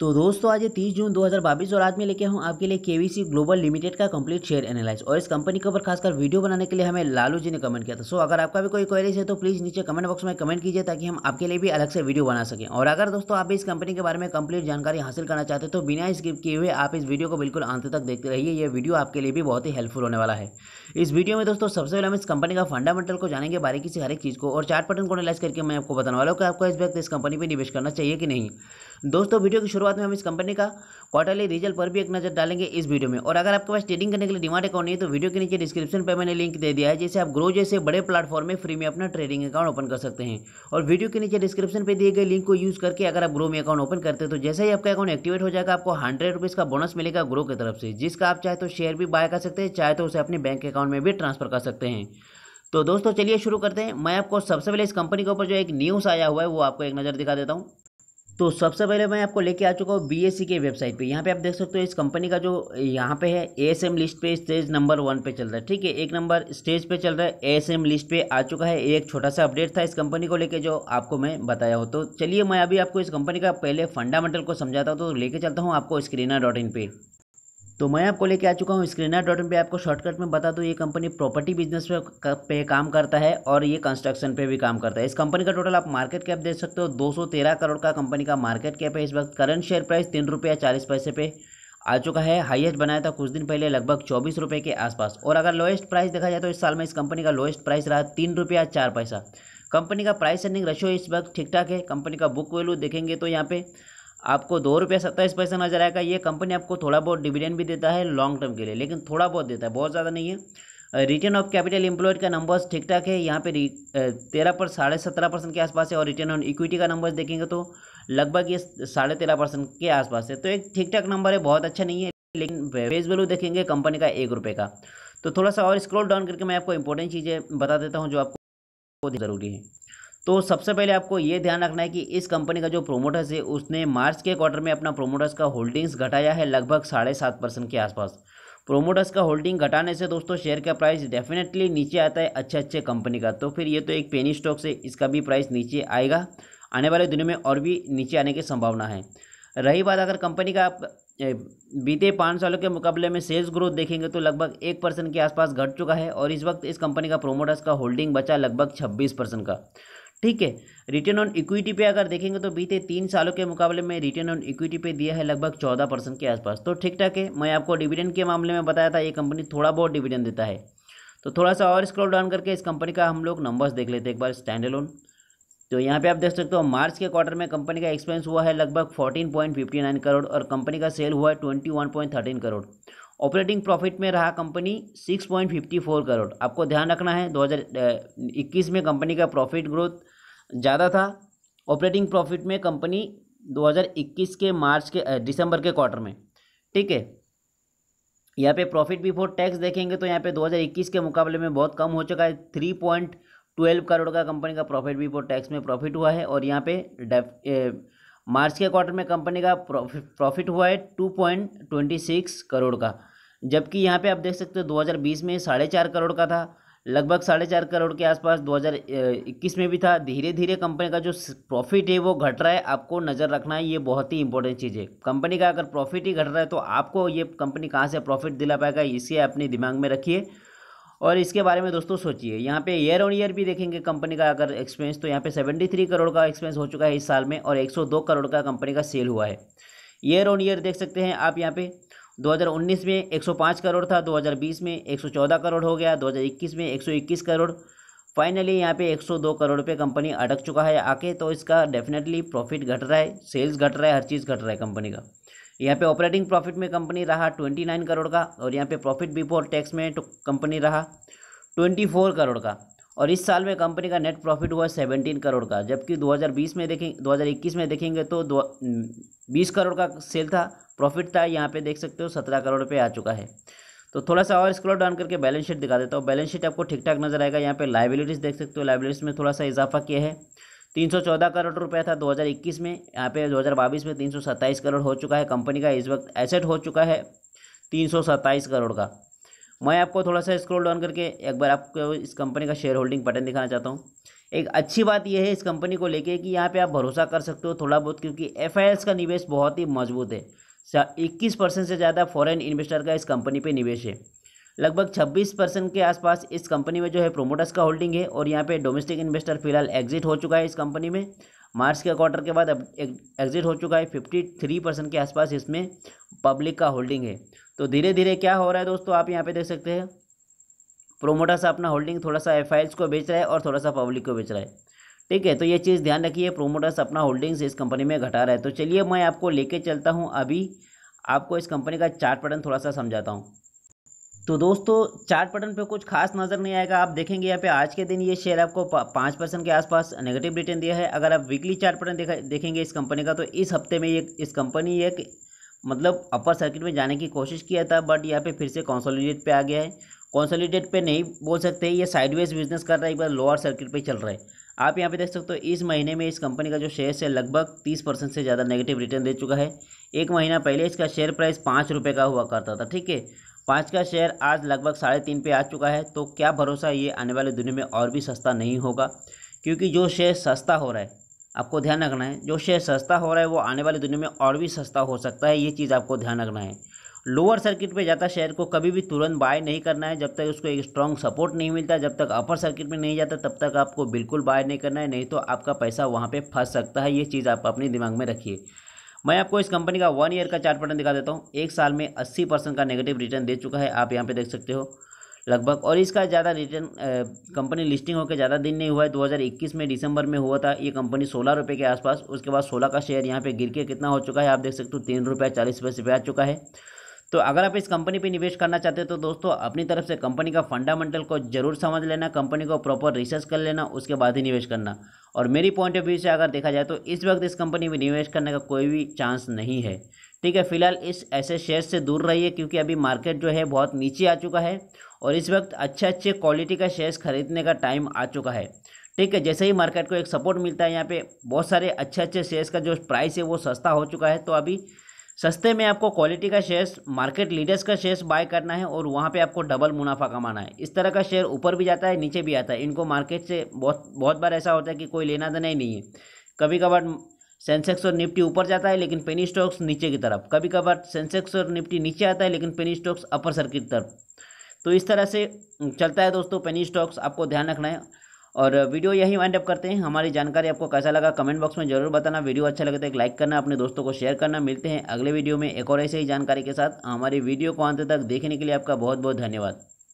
तो दोस्तों आज है 30 जून 2022 और आज मैं लेके हूँ आपके लिए केवीसी ग्लोबल लिमिटेड का कंप्लीट शेयर एनालाइज और इस कंपनी के ऊपर खासकर वीडियो बनाने के लिए हमें लालू जी ने कमेंट किया था सो अगर आपका भी कोई क्वेरीज है तो प्लीज़ नीचे कमेंट बॉक्स में कमेंट कीजिए ताकि हम आपके लिए भी अलग से वीडियो बना सकें और अगर दोस्तों आप इस कंपनी के बारे में कंप्लीट जानकारी हासिल करना चाहते तो बिना स्किप किए हुए आप इस वीडियो को बिल्कुल अंत तक देखते रहिए यह वीडियो आपके लिए भी बहुत ही हेल्पफुल होने वाला है इस वीडियो में दोस्तों सबसे पहले हम इस कंपनी का फंडामेंटल को जानेंगे बारीकी से हर एक चीज़ को और चार्ट पटन को एनालाइज करके मैं आपको बताने वाला हूँ कि आपको इस वक्त इस कंपनी पर निवेश करना चाहिए कि नहीं दोस्तों वीडियो की शुरू शुरुआत में हम इस कंपनी का क्वार्टरली रिजल्ट पर भी एक नजर डालेंगे इस वीडियो में और अगर आपके पास ट्रेडिंग करने के लिए डिमांड अकाउंट नहीं है तो वीडियो के नीचे डिस्क्रिप्शन पर मैंने लिंक दे दिया है जैसे आप ग्रो जैसे बड़े प्लेटफॉर्म में फ्री में अपना ट्रेडिंग अकाउंट ओपन कर सकते हैं और वीडियो के नीचे डिस्क्रिप्शन पर दिए गए लिंक को यूज करके अगर आप ग्रो में अकाउंट ओपन करते हैं तो जैसे ही आपका अकाउंट एक्टिवेट हो जाएगा आपको हंड्रेड का बोनस मिलेगा ग्रो की तरफ से जिसका आप चाहे तो शेयर भी बाय कर सकते हैं चाहे तो उसे अपने बैंक अकाउंट में भी ट्रांसफर कर सकते हैं तो दोस्तों चलिए शुरू करते हैं मैं आपको सबसे पहले इस कंपनी के ऊपर जो एक न्यूज़ आया हुआ है वो आपको एक नज़र दिखा देता हूँ तो सबसे पहले मैं आपको लेके आ चुका हूँ बीएससी e के वेबसाइट पे यहाँ पे आप देख सकते हो इस कंपनी का जो यहाँ पे है एएसएम लिस्ट पे स्टेज नंबर वन पे चल रहा है ठीक है एक नंबर स्टेज पे चल रहा है एएसएम लिस्ट पे आ चुका है एक छोटा सा अपडेट था इस कंपनी को लेके जो आपको मैं बताया हो तो चलिए मैं अभी आपको इस कंपनी का पहले फंडामेंटल को समझाता हूँ तो लेके चलता हूँ आपको स्क्रीनर डॉट इन पे तो मैं आपको लेके आ चुका हूँ स्क्रीनर डॉट इन पर आपको शॉर्टकट में बता दूँ ये कंपनी प्रॉपर्टी बिजनेस पे, पे काम करता है और ये कंस्ट्रक्शन पे भी काम करता है इस कंपनी का टोटल आप मार्केट कैप देख सकते हो 213 करोड़ का कंपनी का मार्केट कैप है इस वक्त करंट शेयर प्राइस तीन रुपया चालीस पैसे पे आ चुका है हाइएस्ट बनाया था कुछ दिन पहले लगभग चौबीस रुपये के आसपास और अगर लोएस्ट प्राइस देखा जाए तो इस साल में इस कंपनी का लोएस्ट प्राइस रहा तीन रुपया चार पैसा कंपनी का प्राइस एंडिंग रशो इस वक्त ठीक ठाक है कंपनी का बुक वैल्यू देखेंगे तो यहाँ पे आपको दो रुपया सत्ताईस पैसा नजर आएगा ये कंपनी आपको थोड़ा बहुत डिविडेंड भी देता है लॉन्ग टर्म के लिए लेकिन थोड़ा बहुत देता है बहुत ज़्यादा नहीं है रिटर्न ऑफ कैपिटल एम्प्लॉयड का नंबर्स ठीक ठाक है यहाँ पे तेरह पर साढ़े सत्रह परसेंट के आसपास है और रिटर्न ऑन इक्विटी का नंबर्स देखेंगे तो लगभग ये साढ़े तेरह परसेंट के आसपास है तो एक ठीक ठाक नंबर है बहुत अच्छा नहीं है लेकिन फेस वैल्यू देखेंगे कंपनी का एक रुपये का तो थोड़ा सा और स्क्रॉल डाउन करके मैं आपको इंपॉर्टेंट चीज़ें बता देता हूँ जो आपको ज़रूरी है तो सबसे पहले आपको ये ध्यान रखना है कि इस कंपनी का जो प्रोमोटर्स है उसने मार्च के क्वार्टर में अपना प्रोमोटर्स का होल्डिंग्स घटाया है लगभग साढ़े सात परसेंट के आसपास प्रोमोटर्स का होल्डिंग घटाने से दोस्तों शेयर का प्राइस डेफिनेटली नीचे आता है अच्छे अच्छे कंपनी का तो फिर ये तो एक पेनी स्टॉक से इसका भी प्राइस नीचे आएगा आने वाले दिनों में और भी नीचे आने की संभावना है रही बात अगर कंपनी का आप बीते पाँच सालों के मुकाबले में सेल्स ग्रोथ देखेंगे तो लगभग एक परसेंट के आसपास घट चुका है और इस वक्त इस कंपनी का प्रोमोटर्स का होल्डिंग बचा लगभग छब्बीस परसेंट का ठीक है रिटर्न ऑन इक्विटी पे अगर देखेंगे तो बीते तीन सालों के मुकाबले में रिटर्न ऑन इक्विटी पे दिया है लगभग चौदह परसेंट के आसपास तो ठीक ठाक है मैं आपको डिविडेंड के मामले में बताया था ये कंपनी थोड़ा बहुत डिविडेंड देता है तो थोड़ा सा और स्क्रॉल डाउन करके इस कंपनी का हम लोग नंबर्स देख लेते हैं एक बार स्टैंड लोन तो यहाँ पे आप देख सकते हो मार्च के क्वार्टर में कंपनी का एक्सपेंस हुआ है लगभग 14.59 करोड़ और कंपनी का सेल हुआ है 21.13 करोड़ ऑपरेटिंग प्रॉफिट में रहा कंपनी 6.54 करोड़ आपको ध्यान रखना है 2021 में कंपनी का प्रॉफिट ग्रोथ ज़्यादा था ऑपरेटिंग प्रॉफिट में कंपनी 2021 के मार्च के दिसंबर के क्वार्टर में ठीक है यहाँ पे प्रॉफिट बिफोर टैक्स देखेंगे तो यहाँ पे 2021 के मुकाबले में बहुत कम हो चुका है थ्री पॉइंट ट्वेल्व करोड़ का कंपनी का प्रॉफिट बिफोर टैक्स में प्रॉफिट हुआ है और यहाँ पे डेफ मार्च के क्वार्टर में कंपनी का प्रॉफिट हुआ है two point twenty six crore का जबकि यहाँ पे आप देख सकते हो 2020 में साढ़े चार करोड़ का था लगभग साढ़े चार करोड़ के आसपास 2021 में भी था धीरे धीरे कंपनी का जो प्रॉफिट है वो घट रहा है आपको नज़र रखना है ये बहुत ही इंपॉर्टेंट चीज़ है कंपनी का अगर प्रॉफिट ही घट रहा है तो आपको ये कंपनी कहाँ से प्रॉफिट दिला पाएगा इसे अपने दिमाग में रखिए और इसके बारे में दोस्तों सोचिए यहाँ पे ईयर ऑन ईयर भी देखेंगे कंपनी का अगर एक्सपेंस तो यहाँ पे 73 करोड़ का एक्सपेंस हो चुका है इस साल में और 102 करोड़ का कंपनी का सेल हुआ है ईयर ऑन ईयर देख सकते हैं आप यहाँ पे 2019 में 105 करोड़ था 2020 में 114 करोड़ हो गया 2021 में 121 करोड़ फाइनली यहाँ पे 102 करोड़ पे कंपनी अटक चुका है आके तो इसका डेफिनेटली प्रॉफिट घट रहा है सेल्स घट रहा है हर चीज़ घट रहा है कंपनी का यहाँ पे ऑपरेटिंग प्रॉफिट में कंपनी रहा ट्वेंटी नाइन करोड़ का और यहाँ पे प्रॉफिट बिफोर टैक्स में कंपनी तो रहा ट्वेंटी फोर करोड़ का और इस साल में कंपनी का नेट प्रॉफिट हुआ सेवनटीन करोड़ का जबकि दो हज़ार बीस में देखें इक्कीस में देखेंगे तो हम्म, बीस करोड़ का सेल था प्रॉफिट था यहाँ पे देख सकते हो सत्रह करोड़ रुपये आ चुका है तो थोड़ा सा और स्क्रॉल डाउन करके बैलेंस शीट दिखा देता हूँ बैलेंस शीट आपको ठीक ठाक नजर आएगा यहाँ पे लाइबिलिटीज़ देख सकते हो लाइबिलिटीज़ में थोड़ा सा इजाफा किया है 314 करोड़ रुपया था 2021 में यहाँ पे 2022 में 327 करोड़ हो चुका है कंपनी का इस वक्त एसेट हो चुका है 327 करोड़ का मैं आपको थोड़ा सा स्क्रॉल डाउन करके एक बार आपको इस कंपनी का शेयर होल्डिंग पैटर्न दिखाना चाहता हूँ एक अच्छी बात यह है इस कंपनी को लेकर कि यहाँ पर आप भरोसा कर सकते हो थोड़ा बहुत क्योंकि एफ का निवेश बहुत ही मजबूत है इक्कीस परसेंट से ज़्यादा फॉरेन इन्वेस्टर का इस कंपनी पर निवेश है लगभग 26 परसेंट के आसपास इस कंपनी में जो है प्रोमोटर्स का होल्डिंग है और यहाँ पे डोमेस्टिक इन्वेस्टर फिलहाल एग्जिट हो चुका है इस कंपनी में मार्च के क्वार्टर के बाद अब एग्जिट हो चुका है फिफ्टी थ्री परसेंट के आसपास इसमें पब्लिक का होल्डिंग है तो धीरे धीरे क्या हो रहा है दोस्तों आप यहाँ पे देख सकते हैं प्रोमोटर्स अपना होल्डिंग थोड़ा सा एफ को बेच रहा है और थोड़ा सा पब्लिक को बेच रहा है ठीक है तो ये चीज़ ध्यान रखिए प्रोमोटर्स अपना होल्डिंग्स इस कंपनी में घटा रहा है तो चलिए मैं आपको लेके चलता हूँ अभी आपको इस कंपनी का चार्ट पैटर्न थोड़ा सा समझाता हूँ तो दोस्तों चार्ट पैटर्न पे कुछ खास नज़र नहीं आएगा आप देखेंगे यहाँ पे आज के दिन ये शेयर आपको पाँच परसेंट के आसपास नेगेटिव रिटर्न दिया है अगर आप वीकली चार्ट पैटर्न देखेंगे इस कंपनी का तो इस हफ्ते में ये इस कंपनी एक मतलब अपर सर्किट में जाने की कोशिश किया था बट यहाँ पे फिर से कॉन्सोलिडेट पर आ गया है कॉन्सोलिडेट पर नहीं बोल सकते ये साइडवेज बिजनेस कर रहा है एक बार लोअर सर्किट पर चल रहा है आप यहाँ पे देख सकते हो इस महीने में इस कंपनी का जो शेयर है लगभग तीस परसेंट से ज़्यादा नेगेटिव रिटर्न दे चुका है एक महीना पहले इसका शेयर प्राइस पाँच रुपये का हुआ करता था ठीक है पाँच का शेयर आज लगभग साढ़े तीन पे आ चुका है तो क्या भरोसा ये आने वाले दिनों में और भी सस्ता नहीं होगा क्योंकि जो शेयर सस्ता हो रहा है आपको ध्यान रखना है जो शेयर सस्ता हो रहा है वो आने वाले दिनों में और भी सस्ता हो सकता है ये चीज़ आपको ध्यान रखना है लोअर सर्किट पे जाता शेयर को कभी भी तुरंत बाय नहीं करना है जब तक उसको एक स्ट्रॉन्ग सपोर्ट नहीं मिलता जब तक अपर सर्किट में नहीं जाता तब तक आपको बिल्कुल बाय नहीं करना है नहीं तो आपका पैसा वहाँ पे फंस सकता है ये चीज़ आप अपने दिमाग में रखिए मैं आपको इस कंपनी का वन ईयर का चार्ट पैटर्न दिखा देता हूँ एक साल में अस्सी परसेंट का नेगेटिव रिटर्न दे चुका है आप यहाँ पे देख सकते हो लगभग और इसका ज़्यादा रिटर्न कंपनी लिस्टिंग होकर ज़्यादा दिन नहीं हुआ है 2021 में दिसंबर में हुआ था ये कंपनी सोलह रुपये के आसपास उसके बाद सोलह का शेयर यहाँ पे गिर के कितना हो चुका है आप देख सकते हो तीन रुपये चालीस पैसे पे आ चुका है तो अगर आप इस कंपनी पर निवेश करना चाहते हैं तो दोस्तों अपनी तरफ से कंपनी का फंडामेंटल को जरूर समझ लेना कंपनी को प्रॉपर रिसर्च कर लेना उसके बाद ही निवेश करना और मेरी पॉइंट ऑफ व्यू से अगर देखा जाए तो इस वक्त इस कंपनी में निवेश करने का कोई भी चांस नहीं है ठीक है फिलहाल इस ऐसे शेयर से दूर रहिए क्योंकि अभी मार्केट जो है बहुत नीचे आ चुका है और इस वक्त अच्छे अच्छे क्वालिटी का शेयर्स खरीदने का टाइम आ चुका है ठीक है जैसे ही मार्केट को एक सपोर्ट मिलता है यहाँ पे बहुत सारे अच्छे अच्छे शेयर्स का जो प्राइस है वो सस्ता हो चुका है तो अभी सस्ते में आपको क्वालिटी का शेयर्स मार्केट लीडर्स का शेयर्स बाय करना है और वहाँ पे आपको डबल मुनाफा कमाना है इस तरह का शेयर ऊपर भी जाता है नीचे भी आता है इनको मार्केट से बहुत बहुत बार ऐसा होता है कि कोई लेना देना ही नहीं है कभी कभार सेंसेक्स और निफ्टी ऊपर जाता है लेकिन पेनी स्टॉक्स नीचे की तरफ कभी कभार सेंसेक्स और निफ्टी नीचे आता है लेकिन पेनी स्टॉक्स अपर सर्किट तरफ तो इस तरह से चलता है दोस्तों पेनी स्टॉक्स आपको ध्यान रखना है और वीडियो यही वाइंड अप करते हैं हमारी जानकारी आपको कैसा लगा कमेंट बॉक्स में जरूर बताना वीडियो अच्छा लगे तो एक लाइक करना अपने दोस्तों को शेयर करना मिलते हैं अगले वीडियो में एक और ऐसे ही जानकारी के साथ हमारी वीडियो को अंत तक देखने के लिए आपका बहुत बहुत धन्यवाद